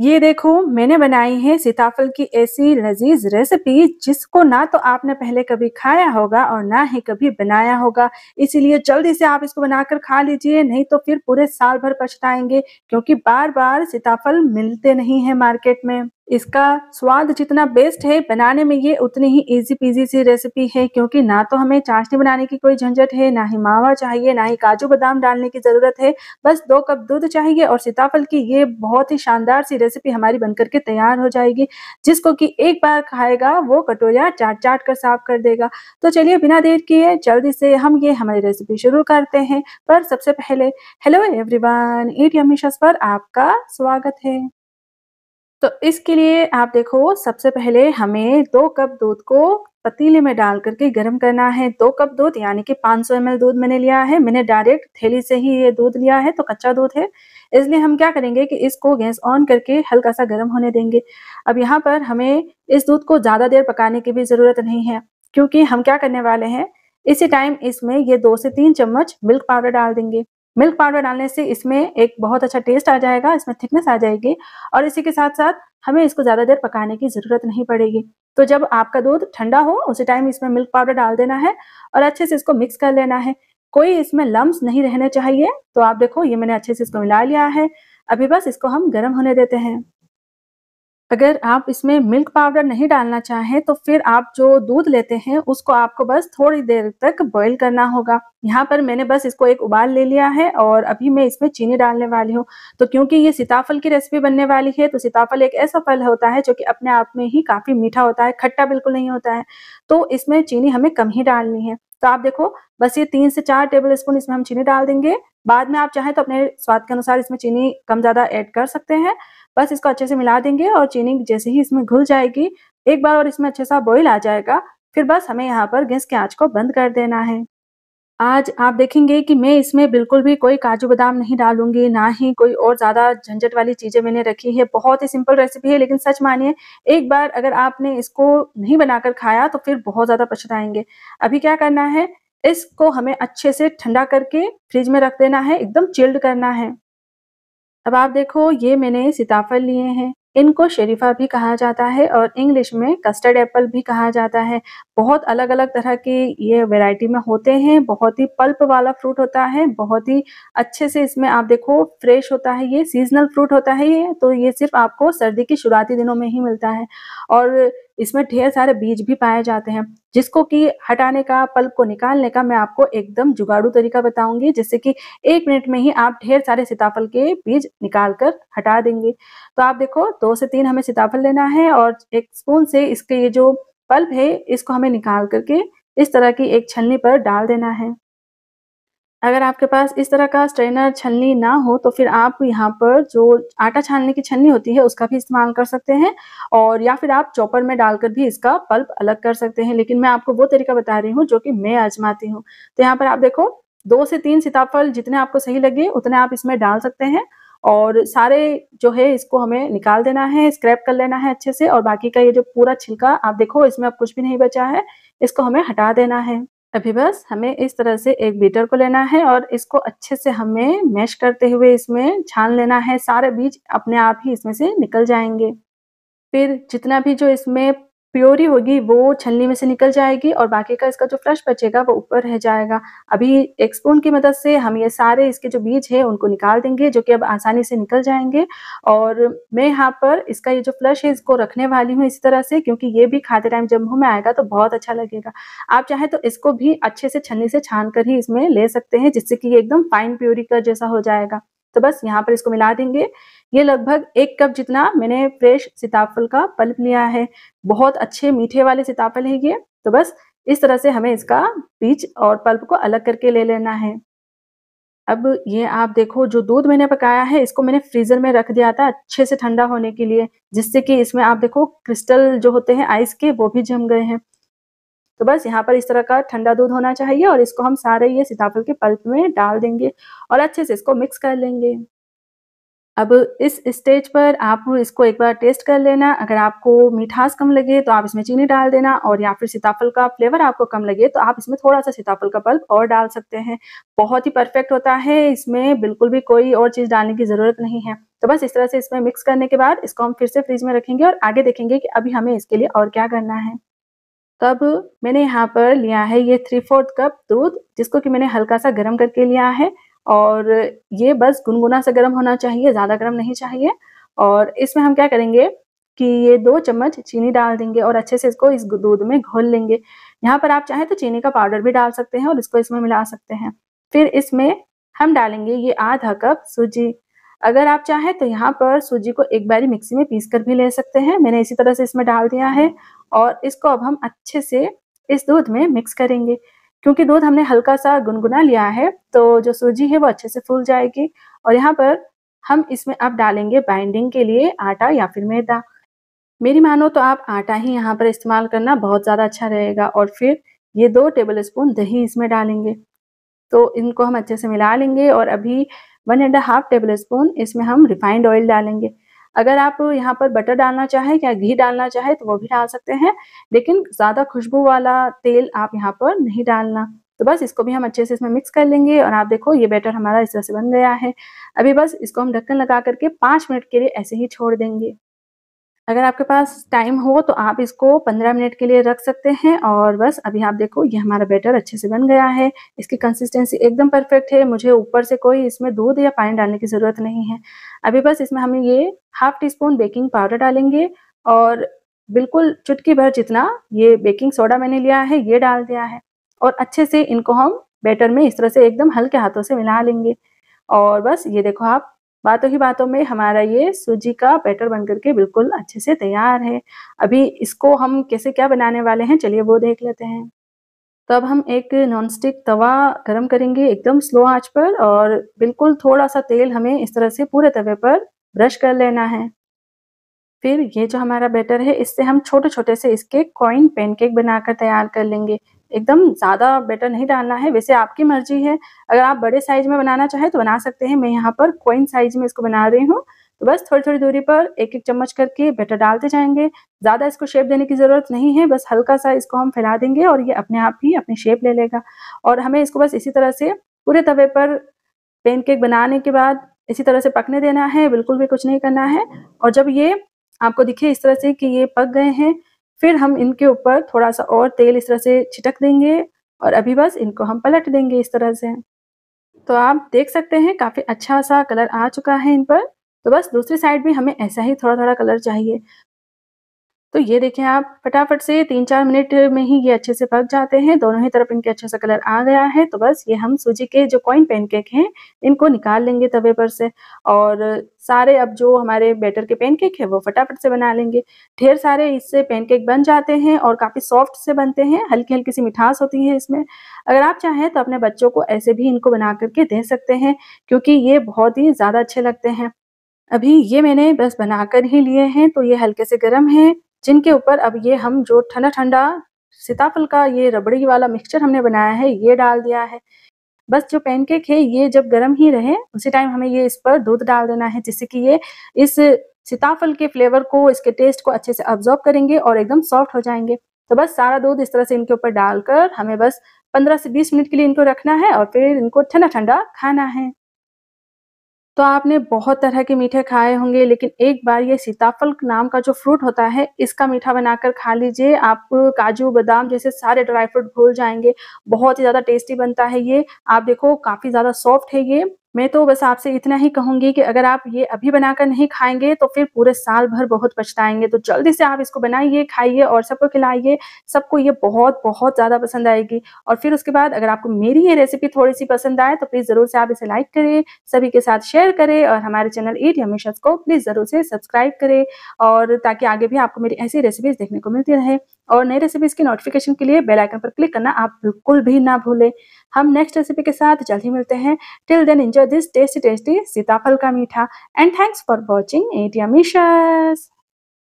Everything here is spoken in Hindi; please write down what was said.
ये देखो मैंने बनाई है सीताफल की ऐसी लजीज रेसिपी जिसको ना तो आपने पहले कभी खाया होगा और ना ही कभी बनाया होगा इसीलिए जल्दी से आप इसको बनाकर खा लीजिए नहीं तो फिर पूरे साल भर पछताएंगे क्योंकि बार बार सीताफल मिलते नहीं है मार्केट में इसका स्वाद जितना बेस्ट है बनाने में ये उतनी ही इजी पीजी सी रेसिपी है क्योंकि ना तो हमें चाशनी बनाने की कोई झंझट है ना ही मावा चाहिए ना ही काजू बादाम डालने की ज़रूरत है बस दो कप दूध चाहिए और सीताफल की ये बहुत ही शानदार सी रेसिपी हमारी बनकर के तैयार हो जाएगी जिसको कि एक बार खाएगा वो कटोरिया चाट चाट कर साफ कर देगा तो चलिए बिना देर किए जल्दी से हम ये हमारी रेसिपी शुरू करते हैं पर सबसे पहले हेलो एवरीवन ईट यमीशस पर आपका स्वागत है तो इसके लिए आप देखो सबसे पहले हमें दो कप दूध को पतीले में डाल करके गर्म करना है दो कप दूध यानी कि 500 सौ दूध मैंने लिया है मैंने डायरेक्ट थैली से ही ये दूध लिया है तो कच्चा दूध है इसलिए हम क्या करेंगे कि इसको गैस ऑन करके हल्का सा गर्म होने देंगे अब यहाँ पर हमें इस दूध को ज़्यादा देर पकाने की भी ज़रूरत नहीं है क्योंकि हम क्या करने वाले हैं इसी टाइम इसमें ये दो से तीन चम्मच मिल्क पाउडर डाल देंगे मिल्क पाउडर डालने से इसमें एक बहुत अच्छा टेस्ट आ जाएगा इसमें थिकनेस आ जाएगी और इसी के साथ साथ हमें इसको ज़्यादा देर पकाने की ज़रूरत नहीं पड़ेगी तो जब आपका दूध ठंडा हो उसी टाइम इसमें मिल्क पाउडर डाल देना है और अच्छे से इसको मिक्स कर लेना है कोई इसमें लम्ब नहीं रहने चाहिए तो आप देखो ये मैंने अच्छे से इसको मिला लिया है अभी बस इसको हम गर्म होने देते हैं अगर आप इसमें मिल्क पाउडर नहीं डालना चाहें तो फिर आप जो दूध लेते हैं उसको आपको बस थोड़ी देर तक बॉईल करना होगा यहाँ पर मैंने बस इसको एक उबाल ले लिया है और अभी मैं इसमें चीनी डालने वाली हूँ तो क्योंकि ये सीताफल की रेसिपी बनने वाली है तो सीताफल एक ऐसा फल होता है जो कि अपने आप में ही काफ़ी मीठा होता है खट्टा बिल्कुल नहीं होता है तो इसमें चीनी हमें कम ही डालनी है तो आप देखो बस ये तीन से चार टेबल स्पून इसमें हम चीनी डाल देंगे बाद में आप चाहें तो अपने स्वाद के अनुसार इसमें चीनी कम ज़्यादा ऐड कर सकते हैं बस इसको अच्छे से मिला देंगे और चीनी जैसे ही इसमें घुल जाएगी एक बार और इसमें अच्छे सा बॉईल आ जाएगा फिर बस हमें यहाँ पर गैस के आँच को बंद कर देना है आज आप देखेंगे कि मैं इसमें बिल्कुल भी कोई काजू बादाम नहीं डालूंगी ना ही कोई और ज़्यादा झंझट वाली चीज़ें मैंने रखी है बहुत ही सिंपल रेसिपी है लेकिन सच मानिए एक बार अगर आपने इसको नहीं बनाकर खाया तो फिर बहुत ज़्यादा पछताएंगे अभी क्या करना है इसको हमें अच्छे से ठंडा करके फ्रिज में रख देना है एकदम चिल्ड करना है अब आप देखो ये मैंने सीताफल लिए हैं इनको शरीफा भी कहा जाता है और इंग्लिश में कस्टर्ड एप्पल भी कहा जाता है बहुत अलग अलग तरह के ये वैरायटी में होते हैं बहुत ही पल्प वाला फ्रूट होता है बहुत ही अच्छे से इसमें आप देखो फ्रेश होता है ये सीजनल फ्रूट होता है ये तो ये सिर्फ आपको सर्दी के शुरुआती दिनों में ही मिलता है और इसमें ढेर सारे बीज भी पाए जाते हैं जिसको कि हटाने का पल्प को निकालने का मैं आपको एकदम जुगाड़ू तरीका बताऊंगी जिससे कि एक मिनट में ही आप ढेर सारे सीताफल के बीज निकाल कर हटा देंगे तो आप देखो दो से तीन हमें सीताफल लेना है और एक स्पून से इसके ये जो पल्प है इसको हमें निकाल करके इस तरह की एक छलनी पर डाल देना है अगर आपके पास इस तरह का स्ट्रेनर छलनी ना हो तो फिर आप यहाँ पर जो आटा छानने की छलनी होती है उसका भी इस्तेमाल कर सकते हैं और या फिर आप चॉपर में डालकर भी इसका पल्प अलग कर सकते हैं लेकिन मैं आपको वो तरीका बता रही हूँ जो कि मैं आजमाती हूँ तो यहाँ पर आप देखो दो से तीन सीताफल जितने आपको सही लगे उतने आप इसमें डाल सकते हैं और सारे जो है इसको हमें निकाल देना है स्क्रैप कर लेना है अच्छे से और बाकी का ये जो पूरा छिलका आप देखो इसमें अब कुछ भी नहीं बचा है इसको हमें हटा देना है अभी बस हमें इस तरह से एक बीटर को लेना है और इसको अच्छे से हमें मैश करते हुए इसमें छान लेना है सारे बीज अपने आप ही इसमें से निकल जाएंगे फिर जितना भी जो इसमें प्योरी होगी वो छलनी में से निकल जाएगी और बाकी का इसका जो फ्रेश बचेगा वो ऊपर रह जाएगा अभी एक स्पून की मदद से हम ये सारे इसके जो बीज है उनको निकाल देंगे जो कि अब आसानी से निकल जाएंगे और मैं यहाँ पर इसका ये जो फ्लश है इसको रखने वाली हूँ इस तरह से क्योंकि ये भी खाते टाइम जब मुँह में आएगा तो बहुत अच्छा लगेगा आप चाहे तो इसको भी अच्छे से छलनी से छान कर ही इसमें ले सकते हैं जिससे कि ये एकदम फाइन प्योरी का जैसा हो जाएगा तो बस यहाँ पर इसको मिला देंगे ये लगभग एक कप जितना मैंने फ्रेश सीताफल का पल्प लिया है बहुत अच्छे मीठे वाले सीताफल है ये तो बस इस तरह से हमें इसका बीज और पल्प को अलग करके ले लेना है अब ये आप देखो जो दूध मैंने पकाया है इसको मैंने फ्रीजर में रख दिया था अच्छे से ठंडा होने के लिए जिससे कि इसमें आप देखो क्रिस्टल जो होते हैं आइस के वो भी जम गए हैं तो बस यहाँ पर इस तरह का ठंडा दूध होना चाहिए और इसको हम सारे ये सीताफल के पल्प में डाल देंगे और अच्छे से इसको मिक्स कर लेंगे अब इस स्टेज पर आप इसको एक बार टेस्ट कर लेना अगर आपको मिठास कम लगे तो आप इसमें चीनी डाल देना और या फिर सीताफल का फ्लेवर आपको कम लगे तो आप इसमें थोड़ा सा सीताफल का पल्प और डाल सकते हैं बहुत ही परफेक्ट होता है इसमें बिल्कुल भी कोई और चीज़ डालने की ज़रूरत नहीं है तो बस इस तरह से इसमें मिक्स करने के बाद इसको हम फिर से फ्रिज में रखेंगे और आगे देखेंगे कि अभी हमें इसके लिए और क्या करना है तब मैंने यहाँ पर लिया है ये थ्री फोर्थ कप दूध जिसको कि मैंने हल्का सा गर्म करके लिया है और ये बस गुनगुना सा गर्म होना चाहिए ज़्यादा गर्म नहीं चाहिए और इसमें हम क्या करेंगे कि ये दो चम्मच चीनी डाल देंगे और अच्छे से इसको इस दूध में घोल लेंगे यहाँ पर आप चाहें तो चीनी का पाउडर भी डाल सकते हैं और इसको इसमें मिला सकते हैं फिर इसमें हम डालेंगे ये आधा कप सूजी अगर आप चाहें तो यहाँ पर सूजी को एक बारी मिक्सी में पीस कर भी ले सकते हैं मैंने इसी तरह से इसमें डाल दिया है और इसको अब हम अच्छे से इस दूध में मिक्स करेंगे क्योंकि दूध हमने हल्का सा गुनगुना लिया है तो जो सूजी है वो अच्छे से फूल जाएगी और यहाँ पर हम इसमें अब डालेंगे बाइंडिंग के लिए आटा या फिर मैदा मेरी मानो तो आप आटा ही यहाँ पर इस्तेमाल करना बहुत ज़्यादा अच्छा रहेगा और फिर ये दो टेबल स्पून दही इसमें डालेंगे तो इनको हम अच्छे से मिला लेंगे और अभी one and half tablespoon इसमें हम रिफाइंड ऑयल डालेंगे अगर आप यहाँ पर बटर डालना चाहें या घी डालना चाहें तो वो भी डाल सकते हैं लेकिन ज़्यादा खुशबू वाला तेल आप यहाँ पर नहीं डालना तो बस इसको भी हम अच्छे से इसमें मिक्स कर लेंगे और आप देखो ये बैटर हमारा इस तरह से बन गया है अभी बस इसको हम ढक्कन लगा करके पाँच मिनट के लिए ऐसे ही छोड़ देंगे अगर आपके पास टाइम हो तो आप इसको 15 मिनट के लिए रख सकते हैं और बस अभी आप देखो ये हमारा बैटर अच्छे से बन गया है इसकी कंसिस्टेंसी एकदम परफेक्ट है मुझे ऊपर से कोई इसमें दूध या पानी डालने की ज़रूरत नहीं है अभी बस इसमें हम ये half teaspoon baking powder डालेंगे और बिल्कुल चुटकी भर जितना ये बेकिंग सोडा मैंने लिया है ये डाल दिया है और अच्छे से इनको हम बैटर में इस तरह से एकदम हल्के हाथों से मिला लेंगे और बस ये देखो आप बातों ही बातों में हमारा ये सूजी का बैटर बन करके बिल्कुल अच्छे से तैयार है अभी इसको हम कैसे क्या बनाने वाले हैं चलिए वो देख लेते हैं तो अब हम एक नॉनस्टिक तवा गरम करेंगे एकदम स्लो आंच पर और बिल्कुल थोड़ा सा तेल हमें इस तरह से पूरे तवे पर ब्रश कर लेना है फिर ये जो हमारा बैटर है इससे हम छोटे छोटे से इसके कॉइन पैनकेक बनाकर तैयार कर लेंगे एकदम ज़्यादा बेटर नहीं डालना है वैसे आपकी मर्जी है अगर आप बड़े साइज में बनाना चाहें तो बना सकते हैं मैं यहाँ पर कोइन साइज में इसको बना रही हूँ तो बस थोड़ी थोड़ी दूरी पर एक एक चम्मच करके बेटर डालते जाएंगे ज़्यादा इसको शेप देने की ज़रूरत नहीं है बस हल्का सा इसको हम फैला देंगे और ये अपने आप ही अपनी शेप ले लेगा और हमें इसको बस इसी तरह से पूरे तवे पर पेन केक बनाने के बाद इसी तरह से पकने देना है बिल्कुल भी कुछ नहीं करना है और जब ये आपको दिखे इस तरह से कि ये पक गए हैं फिर हम इनके ऊपर थोड़ा सा और तेल इस तरह से छिटक देंगे और अभी बस इनको हम पलट देंगे इस तरह से तो आप देख सकते हैं काफ़ी अच्छा सा कलर आ चुका है इन पर तो बस दूसरी साइड भी हमें ऐसा ही थोड़ा थोड़ा कलर चाहिए तो ये देखें आप फटाफट से तीन चार मिनट में ही ये अच्छे से पक जाते हैं दोनों ही तरफ इनके अच्छा सा कलर आ गया है तो बस ये हम सूजी के जो कॉइन पैनकेक हैं इनको निकाल लेंगे तवे पर से और सारे अब जो हमारे बैटर के पैनकेक है वो फटाफट से बना लेंगे ढेर सारे इससे पैनकेक बन जाते हैं और काफ़ी सॉफ्ट से बनते हैं हल्की हल्की सी मिठास होती है इसमें अगर आप चाहें तो अपने बच्चों को ऐसे भी इनको बना करके दे सकते हैं क्योंकि ये बहुत ही ज़्यादा अच्छे लगते हैं अभी ये मैंने बस बनाकर ही लिए हैं तो ये हल्के से गर्म है जिनके ऊपर अब ये हम जो ठंडा ठंडा सीताफल का ये रबड़ी वाला मिक्सचर हमने बनाया है ये डाल दिया है बस जो पैनकेक है ये जब गर्म ही रहे उसी टाइम हमें ये इस पर दूध डाल देना है जिससे कि ये इस सीताफल के फ्लेवर को इसके टेस्ट को अच्छे से ऑब्जॉर्व करेंगे और एकदम सॉफ्ट हो जाएंगे तो बस सारा दूध इस तरह से इनके ऊपर डालकर हमें बस 15 से 20 मिनट के लिए इनको रखना है और फिर इनको ठंडा ठंडा खाना है तो आपने बहुत तरह के मीठे खाए होंगे लेकिन एक बार ये सीताफल नाम का जो फ्रूट होता है इसका मीठा बनाकर खा लीजिए आप काजू बादाम जैसे सारे ड्राई फ्रूट भूल जाएंगे बहुत ही ज़्यादा टेस्टी बनता है ये आप देखो काफ़ी ज़्यादा सॉफ्ट है ये मैं तो बस आपसे इतना ही कहूंगी कि अगर आप ये अभी बनाकर नहीं खाएंगे तो फिर पूरे साल भर बहुत पछताएंगे तो जल्दी से आप इसको बनाइए खाइए और सबको खिलाइए सबको ये बहुत बहुत ज़्यादा पसंद आएगी और फिर उसके बाद अगर आपको मेरी ये रेसिपी थोड़ी सी पसंद आए तो प्लीज़ ज़रूर से आप इसे लाइक करें सभी के साथ शेयर करें और हमारे चैनल ईट हमेशा को प्लीज़ ज़रूर से सब्सक्राइब करें और ताकि आगे भी आपको मेरी ऐसी रेसिपीज़ देखने को मिलती रहे और नई रेसिपीज की नोटिफिकेशन के लिए बेल आइकन पर क्लिक करना आप बिल्कुल भी ना भूलें हम नेक्स्ट रेसिपी के साथ जल्द ही मिलते हैं till then enjoy this tasty tasty सीताफल का मीठा and thanks for watching ATM